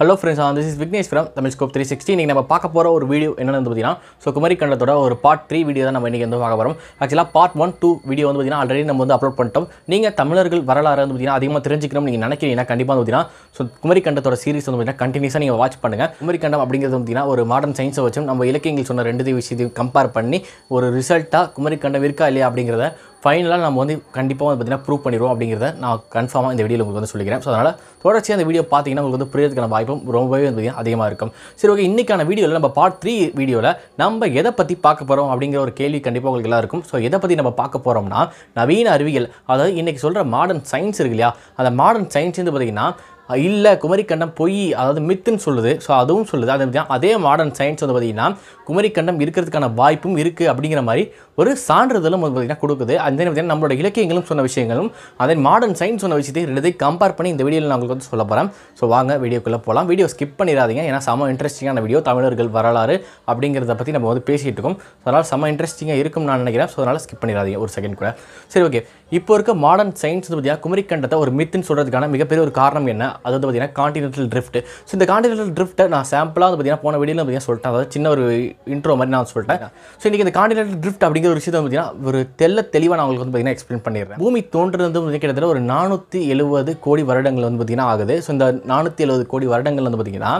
hello friends and this is Vignesh from Tamil scope three sixty நீங்கள் நம்ம பார்க்க போகிற ஒரு வீடியோ என்னென்னு வந்து பார்த்தீங்கன்னா ஸோ குமரி கண்டத்தோட ஒரு பார்ட் த்ரீ வீடியோ தான் நம்ம இன்றைக்கி வந்து பார்க்க போகிறோம் ஆக்சுவலாக பார்ட் ஒன் டூ வீடியோ வந்து பார்த்தீங்கன்னா ஆல்ரெடி நம்ம வந்து அப்லோட் பண்ணிட்டோம் நீங்கள் தமிழர்கள் வரலாறு வந்து பார்த்தீங்கன்னா அதிகமாக தெரிஞ்சுக்கணும் நீங்கள் நினைக்கிறீங்க கண்டிப்பாக வந்து பார்த்தீங்கன்னா ஸோ குமரி கண்டத்தோட சீரிஸ் வந்து பார்த்தீங்கன்னா கண்டினியூஸாக நீங்கள் வாட்ச் பண்ணுங்கள் குமரி கண்டம் அப்படிங்கிறது பார்த்தீங்கன்னா ஒரு மாடர்ன் சயின்ஸை வச்சும் நம்ம இலக்கியங்கள் சொன்ன ரெண்டு விஷயத்தையும் கம்பேர் பண்ணி ஒரு ரிசல்ட்டாக குமரி கண்டம் இருக்கா இல்லையா அப்படிங்கிறத ஃபைனலாக நம்ம வந்து கண்டிப்பாக வந்து பார்த்திங்கன்னா ப்ரூவ் பண்ணிடுவோம் அப்படிங்கிறத நான் கன்ஃபார்மாக இந்த வீடியோவில் உங்களுக்கு வந்து சொல்லிக்கிறேன் ஸோ அதனால் தொடர்ச்சியாக அந்த வீடியோ பார்த்தீங்கன்னா உங்களுக்கு வந்து புரியறதுக்கான வாய்ப்பும் ரொம்பவே வந்து அதிகமாக இருக்கும் சரி ஓகே இன்றைக்கான வீடியோவில் நம்ம பார்ட் த்ரீ வீடியோவில் நம்ம எதை பற்றி பார்க்க போகிறோம் அப்படிங்கிற ஒரு கேள்வி கண்டிப்பாக உங்களுக்கு எல்லாம் இருக்கும் ஸோ எதை பற்றி நம்ம பார்க்க போகிறோம்னா நவீன அறிவியல் அதாவது இன்றைக்கி சொல்கிற மாடர்ன் சயின்ஸ் இருக்கு இல்லையா அந்த மாடர்ன் சயின்ஸ் வந்து பார்த்திங்கன்னா இல்லை குமரிக்கண்டம் பொய் அதாவது மித்துன்னு சொல்லுது ஸோ அதுவும் சொல்லுது அதே அதே மாடர்ன் சயின்ஸ் வந்து பார்த்திங்கன்னா குமரிக்கண்டம் இருக்கிறதுக்கான வாய்ப்பும் இருக்குது அப்படிங்கிற மாதிரி ஒரு சான்றிதழும் வந்து பார்த்திங்கன்னா கொடுக்குது அதே பார்த்திங்கன்னா நம்மளோட இலக்கியங்களும் சொன்ன விஷயங்களும் அதே மாடர்ன் சயின்ஸ் சொன்ன விஷயத்தை ரெண்டு கம்பேர் பண்ணி இந்த வீடியோவில் நான் உங்களுக்கு வந்து சொல்ல போகிறேன் ஸோ வாங்க வீடியோக்குள்ளே போகலாம் வீடியோ ஸ்கிப் பண்ணிடாதீங்க ஏன்னா செம இன்ட்ரெஸ்டிங்கான வீடியோ தமிழர்கள் வரலாறு அப்படிங்கிறத பற்றி நம்ம வந்து பேசிகிட்டு இருக்கோம் அதனால் செம இன்ட்ரெஸ்டிங்காக இருக்கும் நான் நினைக்கிறேன் ஸோ அதனால் ஸ்கிப் பண்ணிடாதீங்க ஒரு செகண்ட் கூட சரி ஓகே இப்போ இருக்க மாடர்ன் சயின்ஸ் வந்து குமரிக்கண்டத்தை ஒரு மித்துன்னு சொல்கிறதுக்கான மிகப்பெரிய ஒரு காரணம் என்ன அது வந்து பார்த்திங்கன்னா காண்டினென்டல் ட்ரிஃப்ட் ஸோ இந்த காண்டினென்டல் ட்ரிஃப்ட்டை நான் சாம்பிளாக வந்து பார்த்திங்கன்னா போன வீடியோவில் பார்த்தீங்கன்னா சொல்லிட்டேன் அதாவது சின்ன ஒரு இன்ட்ரோ மாதிரி நான் சொல்லிட்டேன் ஸோ இன்றைக்கி இந்த காண்டினென்டல் ட்ரிஃப்ட் அப்படிங்கிற ஒரு விஷயத்தை பார்த்திங்கன்னா ஒரு தெல்ல தெளிவாக நான் உங்களுக்கு வந்து பார்த்திங்கன்னா எக்ஸ்பிளைன் பண்ணிடுறேன் பூமி தோன்றது வந்து கிட்டத்தட்ட ஒரு நானூற்றி எழுபது கோடி வருடங்கள் வந்து பார்த்திங்கன்னா ஆகுது ஸோ இந்த நானூற்றி எழுபது கோடி வருடங்கள் வந்து பார்த்திங்கன்னா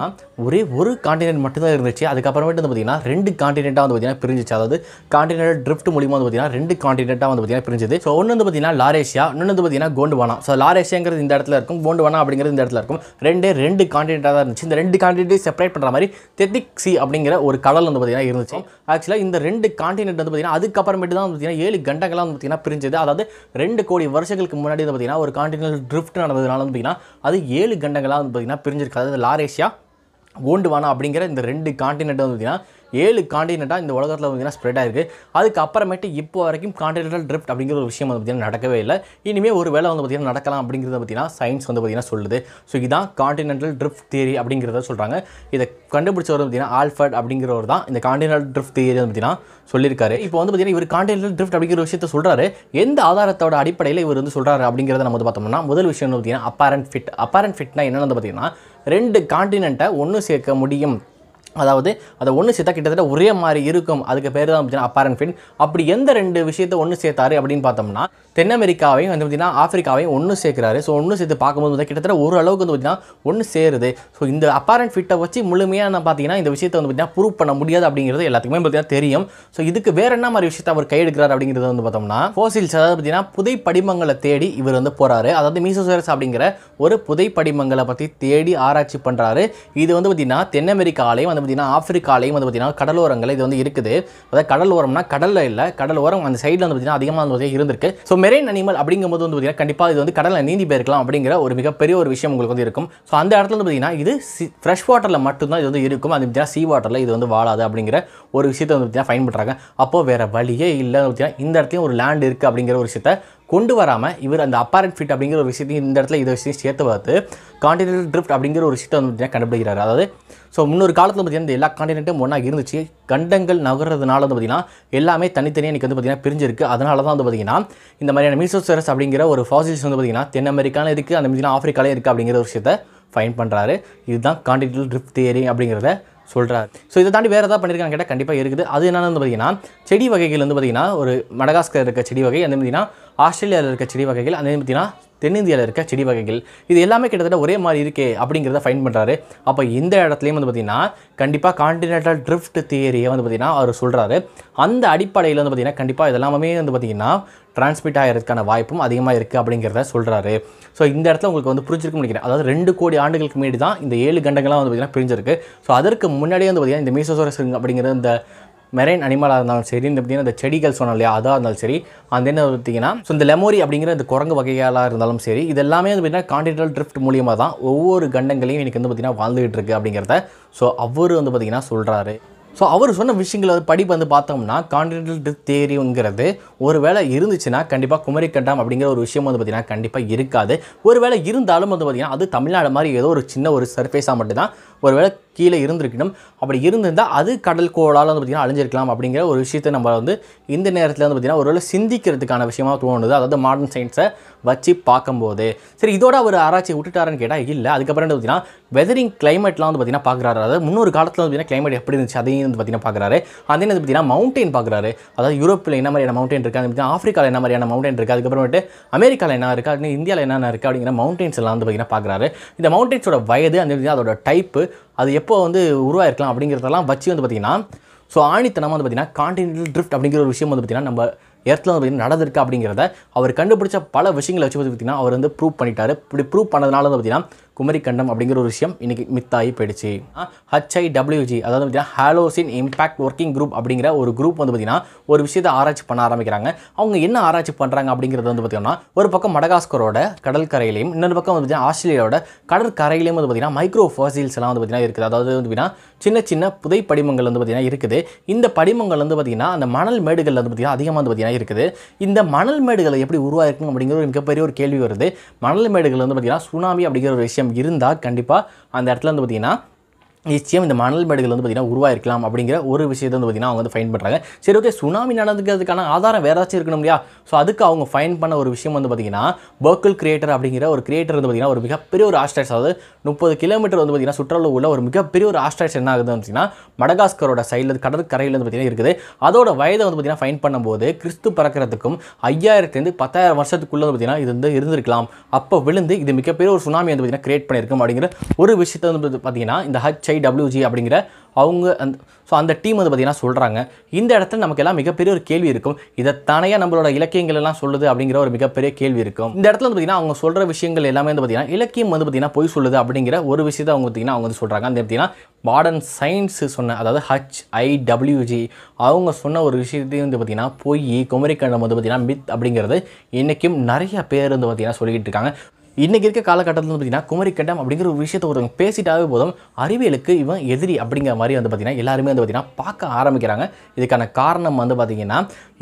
ஒரே ஒரு காண்டினென்ட் மட்டும்தான் இருந்துச்சு அதுக்கப்புறமேட்டு வந்து பார்த்திங்கன்னா ரெண்டு காண்டினெண்ட்டாக வந்து பார்த்திங்கன்னா பிரிஞ்சிச்சு அதாவது காண்டினென்ட் ட்ரிஃப்ட் மூலியமாக வந்து பார்த்திங்கன்னா ரெண்டு காண்டினெண்ட்டாக வந்து பார்த்திங்கன்னா பிரிஞ்சுது ஸோ ஒன்று வந்து பார்த்திங்கன்னா லாரேஷியா இன்னொன்று வந்து பார்த்திங்கன்னா கோண்டுவானா ஸோ லாரேஷியாங்கிறது இந்த இடத்துல இருக்கும் கோண்டுவானா அப்படிங்கிறது இந்த இடத்துல இருக்கும் ரெண்டே ரெண்டு கான்டினென்ட்டாக தான் இருந்துச்சு இந்த ரெண்டு கான்டினென்ட்டையும் செப்பரேட் பண்ணுற மாதிரி தெத்திக் சி அப்படிங்கிற ஒரு கடல் வந்து பார்த்திங்கன்னா இருந்துச்சு ஆக்சுவலாக இந்த ரெண்டு கான்டினென்ட் வந்து பார்த்திங்கன்னா அதுக்கப்புறமேட்டு தான் பார்த்தீங்கன்னா ஏழு கண்டங்களாக வந்து பார்த்திங்கன்னா பிரிஞ்சது அதாவது ரெண்டு கோடி வருஷங்களுக்கு முன்னாடி வந்து பார்த்திங்கன்னா ஒரு கான்டினல் ட்ரிஃப்ட் நடந்ததுனால வந்து பார்த்தீங்கன்னா அது ஏழு கண்டங்களாக வந்து பார்த்திங்கன்னா பிரிஞ்சிருக்காது அதாவது லாரேஷியா ஓண்டுவானா அப்படிங்கிற இந்த ரெண்டு கான்டினென்ட் வந்து பார்த்திங்கன்னா ஏழு காண்டினெண்ட்டாக இந்த உலகத்தில் பார்த்திங்கன்னா ஸ்ப்ரெட் ஆயிருக்கு அதுக்கப்புறமேட்டு இப்போ வரைக்கும் காண்டினென்டல் ட்ரிஃப்ட் அப்படிங்கிற ஒரு விஷயம் வந்து பார்த்திங்கன்னா நடக்கவே இல்லை இனிமேல் ஒரு வேலை வந்து பார்த்திங்கன்னா நடக்கலாம் அப்படிங்கிறத பார்த்திங்கன்னா சயின்ஸ் வந்து பார்த்திங்கன்னா சொல்லுது ஸோ இதுதான் காண்டினென்டல் ட்ரிஃப்ட் தியரி அப்படிங்கிறத சொல்கிறாங்க இதை கண்டுபிடிச்சவர் பார்த்திங்கன்னா ஆல்ஃபர்ட் அப்படிங்கிறவர் தான் இந்த காண்டினென்டல் ட்ரிஃப்ட் தியரி வந்து பார்த்திங்கன்னா சொல்லியிருக்காரு இப்போ வந்து பார்த்திங்கன்னா இவர் காண்டினென்டல் ட்ரிஃப்ட் அப்படிங்கிற விஷயத்தை சொல்கிறாரு எந்த ஆதாரத்தோட அடிப்படையில் இவர் வந்து சொல்கிறாரு அப்படிங்கிறத நம்ம வந்து பார்த்தோம்னா முதல் விஷயம் வந்து பார்த்திங்கன்னா அப்பாரண்ட் ஃபிட் அப்பாரண்ட் ஃபிட்னா என்னென்னு வந்து பார்த்திங்கன்னா ரெண்டு காண்டினென்ட்டை ஒன்று சேர்க்க முடியும் அதாவது அதை ஒன்று சேர்த்தா கிட்டத்தட்ட ஒரே மாதிரி இருக்கும் அதுக்கு பேர் தான் பார்த்தீங்கன்னா அப்பாரன் ஃபின் அப்படி எந்த ரெண்டு விஷயத்தை ஒன்று சேர்த்தாரு அப்படின்னு பார்த்தோம்னா தென் அமெரிக்காவையும் வந்து பார்த்திங்கன்னா ஆஃப்ரிக்காவையும் ஒன்று சேர்க்கிறாரு ஸோ ஒன்று சேர்த்து பார்க்கும்போது கிட்டத்தட்ட ஒரு அளவுக்கு வந்து பார்த்திங்கன்னா ஒன்று சேருது ஸோ இந்த அப்பாரன் ஃபிட்டை வச்சு முழுமையாக நான் பார்த்தீங்கன்னா இந்த விஷயத்தை வந்து பார்த்திங்கன்னா ப்ரூவ் பண்ண முடியாது அப்படிங்கிறது எல்லாத்துக்குமே பார்த்தீங்கன்னா தெரியும் ஸோ இதுக்கு வேறு என்ன மாதிரி விஷயத்தை அவர் கையெடுக்கிறார் அப்படிங்கிறது வந்து பார்த்தோம்னா ஃபோசில்ஸ் அதாவது பார்த்திங்கன்னா புதை படிமங்களை தேடி இவர் வந்து போகிறாரு அதாவது மீசோசரஸ் அப்படிங்கிற ஒரு புதை படிமங்களை பற்றி தேடி ஆராய்ச்சி பண்ணுறாரு இது வந்து பார்த்திங்கன்னா தென் அமெரிக்காலையும் வந்து பார்த்திங்கன்னா ஆஃப்ரிக்காலையும் வந்து பார்த்திங்கன்னா கடலோரங்கள் இது வந்து இருக்குது அதாவது கடலோரம்னா கடலில் இல்லை கடலோரம் அந்த சைடில் வந்து பார்த்திங்கன்னா அதிகமாக வந்து பார்த்திங்கன்னா இருந்திருக்கு ஸோ மெரெயின் அனிமல் அப்படிங்கும்போது வந்து பார்த்திங்கன்னா கண்டிப்பாக இது வந்து கடலில் நீந்தி போயிருக்கலாம் அப்படிங்கிற ஒரு மிகப்பெரிய ஒரு விஷயம் உங்களுக்கு வந்து இருக்கும் ஸோ அந்த இடத்துல வந்து பார்த்திங்கன்னா இது ஃப்ரெஷ் வாட்டரில் மட்டும்தான் இது வந்து இருக்கும் அது பார்த்தீங்கன்னா சீ வாட்டரில் இது வந்து வாழாது அப்படிங்கிற ஒரு விஷயத்தை வந்து பார்த்திங்கன்னா ஃபைன் பண்ணுறாங்க அப்போது வேறு வழியே இல்லை பார்த்திங்கன்னா இந்த இடத்துலையும் ஒரு லேண்ட் இருக்குது அப்படிங்கிற ஒரு விஷயத்தை கொண்டு வராமல் இவர் அந்த அப்பாரண்ட் ஃபிட் அப்படிங்கிற ஒரு விஷயத்தையும் இந்த இடத்துல இதை விஷயத்தையும் சேர்த்து பார்த்து காண்டினென்டல் ட்ரிஃப்ட் அப்படிங்கிற ஒரு விஷயத்தை வந்து பார்த்தீங்கன்னா கண்டுபிடிக்கிறார் அதாவது ஸோ முன்னொரு காலத்தில் பார்த்தீங்கன்னா எல்லா காண்டினெண்ட்டும் ஒன்றா இருந்துச்சு கண்டங்கள் நகர்றதுனால வந்து பார்த்திங்கன்னா எல்லாமே தனித்தனியாக எனக்கு வந்து பார்த்திங்கன்னா பிரிஞ்சிருக்கு அதனால தான் வந்து பார்த்திங்கன்னா இந்த மாதிரியான மீசோசரஸ் அப்படிங்கிற ஒரு ஃபாசில்ஸ் வந்து பார்த்திங்கன்னா தென் அமெரிக்காவில் இருக்குது அந்த மாதிரி ஆஃப்ரிக்காலே இருக்குது அப்படிங்கிற ஒரு விஷயத்தை ஃபைன் பண்ணுறாரு இதுதான் காண்டினென்டல் ட்ரிஃப்ட் தியரி அப்படிங்கிறத சொல்கிறார் ஸோ இதை தாண்டி வேறு எதாவது பண்ணியிருக்காங்க கேட்டால் கண்டிப்பாக இருக்குது அது என்னென்னு வந்து பார்த்திங்கன்னா செடி வகைகள் வந்து பார்த்திங்கன்னா ஒரு மடகாஸ்கர் இருக்க செடி வகை அந்த மாதிரினா ஆஸ்திரேலியாவில் இருக்க செடி வகைகள் அதே பார்த்தீங்கன்னா தென்னிந்தியாவில் இருக்க செடி வகைகள் இது எல்லாமே கிட்டத்தட்ட ஒரே மாதிரி இருக்கே அப்படிங்கிறத ஃபைன் பண்ணுறாரு அப்போ இந்த இடத்துலையும் வந்து பார்த்திங்கன்னா கண்டிப்பாக காண்டினென்டல் ட்ரிஃப்ட் தியரியை வந்து பார்த்திங்கன்னா அவர் சொல்கிறாரு அந்த அடிப்படையில் வந்து பார்த்திங்கன்னா கண்டிப்பாக இதெல்லாமே வந்து பார்த்திங்கன்னா டிரான்ஸ்மிட் ஆகிறதுக்கான வாய்ப்பும் அதிகமாக இருக்குது அப்படிங்கிறத சொல்கிறாரு ஸோ இந்த இடத்துல உங்களுக்கு வந்து புரிஞ்சிருக்க நினைக்கிறேன் அதாவது ரெண்டு கோடி ஆண்டுகளுக்கு முன்னாடி தான் இந்த ஏழு கண்டங்கள்லாம் வந்து பார்த்திங்கன்னா பிரிஞ்சிருக்கு ஸோ அதற்கு முன்னாடியே வந்து பார்த்திங்கன்னா இந்த மீசோசோரஸ் அப்படிங்கிற இந்த மெரைன் அனிமலாக இருந்தாலும் சரி இந்த பார்த்திங்கன்னா இந்த செடிகள் சொன்னோம் இல்லையா அதாக இருந்தாலும் சரி அந்த என்ன பார்த்தீங்கன்னா ஸோ இந்த லெமோரி அப்படிங்கிற இந்த குரங்கு வகைகளாக இருந்தாலும் சரி இது எல்லாமே வந்து பார்த்திங்கன்னா காண்டினல் ட்ரிஃப்ட் மூலியமாக தான் ஒவ்வொரு கண்டங்களையும் எனக்கு வந்து பார்த்திங்கன்னா வாழ்ந்துகிட்டு இருக்குது அப்படிங்கிறத ஸோ அவர் வந்து பார்த்திங்கன்னா சொல்கிறாரு ஸோ அவர் சொன்ன வந்து படிப்பு வந்து பார்த்தோம்னா கான்டினென்டல் டிப் தேரிங்கிறது ஒரு வேளை இருந்துச்சுன்னா கண்டிப்பாக குமரி கண்டம் அப்படிங்கிற ஒரு விஷயம் வந்து பார்த்திங்கன்னா கண்டிப்பாக இருக்காது ஒரு வேளை இருந்தாலும் வந்து பார்த்திங்கன்னா அது தமிழ்நாடு மாதிரி ஏதோ ஒரு சின்ன ஒரு சர்ஃபேஸாக மட்டும்தான் ஒரு வேளை கீழே இருந்திருக்கணும் அப்படி இருந்திருந்தால் அது கடல் கோளால் வந்து பார்த்திங்கன்னா அழிஞ்சிருக்கலாம் அப்படிங்கிற ஒரு விஷயத்தை நம்ம வந்து இந்த நேரத்தில் வந்து பார்த்திங்கன்னா ஒருவேளை சிந்திக்கிறதுக்கான விஷயமாக தோணுது அதாவது மாடர்ன் சயின்ஸை வச்சு பார்க்கும்போது சரி இதோட ஒரு ஆராய்ச்சி விட்டுட்டாருன்னு கேட்டால் இல்லை அதுக்கப்புறம் வந்து பார்த்திங்கன்னா வெதரிங் கிளைமேட்லாம் வந்து பார்த்திங்கன்னா பார்க்குறாரு அதாவது முன்னொரு காலத்தில் வந்து பார்த்திங்கன்னா கிளைமேட் எப்படி இருந்துச்சு அதையும் வந்து பார்த்திங்கன்னா பார்க்குறாரு அதே வந்து பார்த்திங்கன்னா மவுண்டெயின் பார்க்குறாரு அதாவது யூரோப்பில் என்ன மாதிரியான மவுண்டெயின் இருக்குது அது பார்த்திங்கன்னா ஆஃப்ரிக்காவில் என்ன மாதிரியான மவுண்டெயின் இருக்குது அதுக்கப்புறமேட்டு அமெரிக்காவில் என்ன இருக்குது அப்படின்னு இந்தியாவில் என்னென்ன இருக்குது அப்படிங்கிற மவுண்டெயின்ஸ் எல்லாம் வந்து பார்த்திங்கன்னா பார்க்குறாரு இந்த மவுண்டெயின்ஸோட வயது அந்த அதோட டைப்பு அது எப்போ வந்து உருவாயிருக்கலாம் அப்படிங்கிறதெல்லாம் வச்சு வந்து பார்த்திங்கன்னா ஸோ ஆணித்தனமாக வந்து பார்த்திங்கன்னா கான்டினென்டல் ட்ரிஃப்ட் அப்படிங்கிற ஒரு விஷயம் வந்து பார்த்திங்கன்னா நம்ம இடத்துல வந்து நடந்திருக்கு அப்படிங்கிறத அவர் கண்டுபிடிச்ச பல விஷயங்களை வச்சு பார்த்து பார்த்திங்கன்னா அவர் வந்து ப்ரூவ் பண்ணிட்டார் இப்படி ப்ரூவ் பண்ணதுனால வந்து பார்த்திங்கன்னா குமரிக்கண்டம் அப்படிங்கிற ஒரு விஷயம் இன்றைக்கி மித்தாகி போயிடுச்சு ஹச்ஐ டபிள்யூஜி அதாவது பார்த்தீங்கன்னா ஹாலோசின் இம்பாக்ட் ஒர்க்கிங் குரூப் அப்படிங்கிற ஒரு குரூப் வந்து பார்த்திங்கன்னா ஒரு விஷயத்தை ஆராய்ச்சி பண்ண ஆரம்பிக்கிறாங்க அவங்க என்ன ஆராய்ச்சி பண்ணுறாங்க அப்படிங்கிறது வந்து பார்த்திங்கன்னா ஒரு பக்கம் மடகாஸ்கரோட கடற்கரையிலையும் இன்னொரு பக்கம் வந்து பார்த்தீங்கன்னா ஆஸ்திரேலியாவோட கடற்கரையிலையும் வந்து பார்த்திங்கன்னா மைக்ரோ ஃபர்சில்ஸ் எல்லாம் வந்து பார்த்திங்கன்னா இருக்குது அதாவது வந்து பார்த்தீங்கன்னா சின்ன சின்ன புதை படிமங்கள் வந்து பார்த்திங்கன்னா இருக்குது இந்த படிமங்கள் வந்து பார்த்திங்கன்னா அந்த மணல் மேடுகள் வந்து பார்த்திங்கன்னா அதிகமாக வந்து பார்த்திங்கன்னா இருக்குது இந்த மணல் மேடுகளை எப்படி உருவாயிருக்கும் அப்படிங்கிற ஒரு மிகப்பெரிய ஒரு கேள்வி வருது மணல் மேடுகள் வந்து பார்த்திங்கன்னா சுனாமி அப்படிங்கிற ஒரு விஷயம் இருந்தால் கண்டிப்பாக அந்த இடத்துல வந்து பார்த்திங்கன்னா நிச்சயம் இந்த மணல் மேடுகள் வந்து பார்த்திங்கன்னா உருவாயிருக்கலாம் அப்படிங்கிற ஒரு விஷயத்தை வந்து பார்த்திங்கன்னா அவங்க வந்து ஃபைன் பண்ணுறாங்க சரி ஓகே சுனாமி நடந்துக்கிறதுக்கான ஆதாரம் வேறு ஏதாச்சும் இருக்கணும் இல்லையா ஸோ அதுக்கு அவங்க ஃபைன் பண்ண ஒரு விஷயம் வந்து பார்த்திங்கன்னா பர்க்கிள் கிரியேட்டர் அப்படிங்கிற ஒரு கிரியேட்டர் வந்து பார்த்திங்கன்னா ஒரு மிகப்பெரிய ஒரு ஆஸ்ட்ராய்ட்ஸ் அதாவது முப்பது கிலோமீட்டர் வந்து பார்த்திங்கன்னா சுற்றுலா உள்ள ஒரு மிகப்பெரிய ஒரு ஆஸ்ட்ராய்ட்ஸ் என்ன ஆகுது அப்படின்னா மடகாஸ்கரோட சைடில் கடற்கரையில் வந்து பார்த்திங்கன்னா இருக்குது அதோட வயதை வந்து பார்த்திங்கன்னா ஃபைன் பண்ணும்போது கிறிஸ்து பறக்கிறதுக்கும் ஐயாயிரத்துலேருந்து பத்தாயிரம் வருஷத்துக்குள்ளே வந்து பார்த்திங்கன்னா இது வந்து இருந்திருக்கலாம் அப்போ விழுந்து இது மிகப்பெரிய ஒரு சுனாமி வந்து பார்த்திங்கன்னா கிரியேட் பண்ணியிருக்கும் அப்படிங்கிற ஒரு விஷயத்தை வந்து பார்த்திங்கன்னா இந்த ஹச் ஐடபிள்யூஜி அப்படிங்கிற அவங்க அந்த ஸோ அந்த டீம் வந்து பார்த்திங்கன்னா சொல்கிறாங்க இந்த இடத்துல நமக்கு எல்லாம் மிகப்பெரிய ஒரு கேள்வி இருக்கும் இதை தனியாக நம்மளோட இலக்கியங்கள் எல்லாம் சொல்லுது அப்படிங்கிற ஒரு மிகப்பெரிய கேள்வி இருக்கும் இந்த இடத்துல வந்து பார்த்திங்கன்னா அவங்க சொல்கிற விஷயங்கள் எல்லாமே வந்து பார்த்திங்கன்னா இலக்கியம் வந்து பார்த்திங்கன்னா பொய் சொல்லுது அப்படிங்கிற ஒரு விஷயத்தை அவங்க பார்த்திங்கன்னா அவங்க வந்து சொல்கிறாங்க அந்த பார்த்திங்கன்னா மாடர்ன் சயின்ஸ் சொன்ன அதாவது ஹச் ஐடபிள்யூஜி அவங்க சொன்ன ஒரு விஷயத்தையும் வந்து பார்த்திங்கன்னா பொய் குமரிக்கண்டம் வந்து பார்த்திங்கன்னா மித் அப்படிங்கிறது இன்றைக்கும் நிறைய பேர் வந்து பார்த்திங்கன்னா சொல்லிக்கிட்டு இருக்காங்க இன்றைக்கி இருக்க காலகட்டத்தில் வந்து பார்த்தீங்கன்னா குமரி அப்படிங்கிற ஒரு விஷயத்தை ஒருவங்க பேசிட்டாவே போதும் அறிவியலுக்கு இவன் எதிரி அப்படிங்கிற மாதிரி வந்து பார்த்தீங்கன்னா எல்லாருமே வந்து பார்த்தீங்கன்னா பார்க்க ஆரம்பிக்கிறாங்க இதுக்கான காரணம் வந்து பார்த்தீங்கன்னா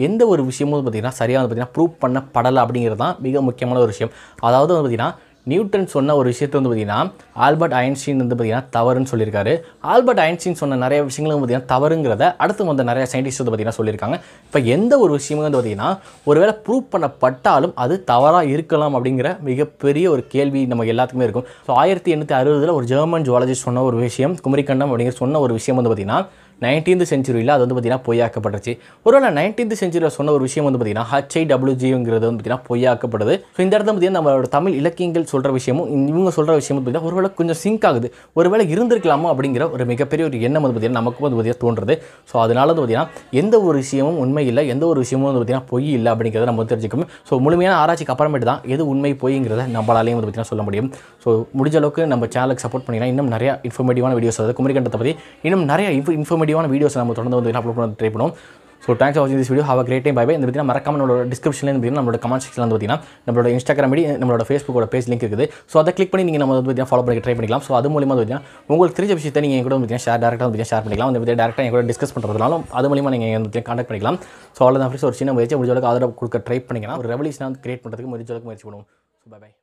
எந்த ஒரு விஷயமும் பார்த்தீங்கன்னா சரியாக வந்து பார்த்தீங்கன்னா ப்ரூவ் பண்ணப்படலை அப்படிங்கிறது தான் மிக முக்கியமான ஒரு விஷயம் அதாவது வந்து பார்த்தீங்கன்னா நியூட்டன் சொன்ன ஒரு விஷயத்தை வந்து பார்த்திங்கன்னா ஆல்பர்ட் ஐன்ஸ்டீன் வந்து பார்த்திங்கன்னா தவறுன்னு சொல்லியிருக்காரு ஆல்பர்ட் ஐன்ஸ்டீன் சொன்ன நிறைய விஷயங்களும் பார்த்தீங்கன்னா தவறுங்கிறத அடுத்து வந்த நிறைய சயின்டிஸ்ட் வந்து பார்த்திங்கன்னா சொல்லியிருக்காங்க இப்போ எந்த ஒரு விஷயமும் வந்து பார்த்திங்கன்னா ஒருவேளை ப்ரூவ் பண்ணப்பட்டாலும் அது தவறாக இருக்கலாம் அப்படிங்கிற மிகப்பெரிய ஒரு கேள்வி நம்ம எல்லாத்துக்குமே இருக்கும் ஸோ ஆயிரத்தி எண்ணூற்றி அறுபதில் ஒரு ஜெர்மன் ஜுவாலஜிஸ்ட் சொன்ன ஒரு விஷயம் குமரிக்கண்டம் அப்படிங்கிற சொன்ன ஒரு விஷயம் வந்து பார்த்திங்கன்னா நைன்டீன்த் செஞ்சுரியில் அது வந்து பார்த்திங்கன்னா பொய்யாக்கப்பட்டுச்சு ஒருவேளை நைன்டீன்த் செஞ்சுரியில் சொன்ன ஒரு விஷயம் வந்து பார்த்திங்கன்னா ஹச்ஐ டபிள்யூஜிங்கிறது வந்து பார்த்திங்கன்னா பொய்யாக்கப்படுது ஸோ இந்த இடத்துல பார்த்திங்கன்னா நம்மளோட தமிழ் இலக்கியங்கள் சொல்கிற விஷயமும் இவங்க சொல்கிற விஷயம் பார்த்திங்கன்னா ஒருவேளை கொஞ்சம் சிங்க் ஆகுது ஒருவேளை இருந்திருக்கலாமா அப்படிங்கிற ஒரு மிகப்பெரிய ஒரு எண்ணம் வந்து பார்த்திங்கன்னா நமக்கும் வந்து பார்த்திங்கன்னா தோன்றுறது ஸோ அதனால வந்து பார்த்திங்கன்னா எந்த ஒரு விஷயமும் உண்மை இல்லை எந்த ஒரு விஷயமும் வந்து பார்த்திங்கன்னா பொய் இல்லை அப்படிங்கிறத நம்ம தெரிஞ்சுக்கணும் ஸோ முழுமையான ஆராய்ச்சிக்கு அப்புறமேட்டு தான் எது உண்மை பொய்ங்கிறத நம்மளாலேயும் வந்து பார்த்திங்கன்னா சொல்ல முடியும் ஸோ முடிஞ்ச அளவுக்கு நம்ம சேனலுக்கு சப்போர்ட் பண்ணிங்கன்னா இன்னும் நிறையா இன்ஃபர்மேட்டிவான வீடியோஸ் அதாவது குமரிக்கண்டத்தை பற்றி இன்னும் நிறையா இன்ஃபர்மேட்டிவ் இன்ஃபர்மேட்டிவான வீடியோஸ் நம்ம தொடர்ந்து வந்து அப்லோட் பண்ண ட்ரை பண்ணுவோம் ஸோ தேங்க்ஸ் வாட்சிங் this video have great time bye bye இந்த பார்த்தீங்கன்னா மறக்காம நம்மளோட டிஸ்கிரிப்ஷனில் பார்த்தீங்கன்னா நம்மளோட கமெண்ட் செக்ஷன் வந்து பார்த்தீங்கன்னா நம்மளோட இன்ஸ்டாகிராம் மீடி நம்மளோட ஃபேஸ்புக்கோட பேஜ் லிங்க் இருக்குது ஸோ அதை கிளிக் பண்ணி நீங்கள் நம்ம வந்து ஃபாலோ பண்ணி ட்ரை பண்ணிக்கலாம் ஸோ அது மூலியமாக பார்த்தீங்கன்னா உங்களுக்கு தெரிஞ்ச விஷயத்தை நீங்கள் கூட பார்த்தீங்கன்னா ஷேர் டேரக்டாக வந்து ஷேர் பண்ணிக்கலாம் வந்து பார்த்தீங்கன்னா டேரெக்டாக என் கூட டிஸ்கஸ் பண்ணுறதுனாலும் அது மூலியமாக நீங்கள் வந்து கான்டாக்ட் பண்ணிக்கலாம் ஸோ அவ்வளோதான் ஃப்ரெண்ட்ஸ் ஒரு சின்ன முயற்சி முடிஞ்ச அளவுக்கு ஆதரவு கொடுக்க ட்ரை பண்ணிக்கலாம் ஒரு ரெவல்யூஷன் வந்து கிரியேட் பண்ணுறதுக்கு முடிஞ்ச அளவுக்கு முயற்சி பண்ணுவோம் ஸோ பை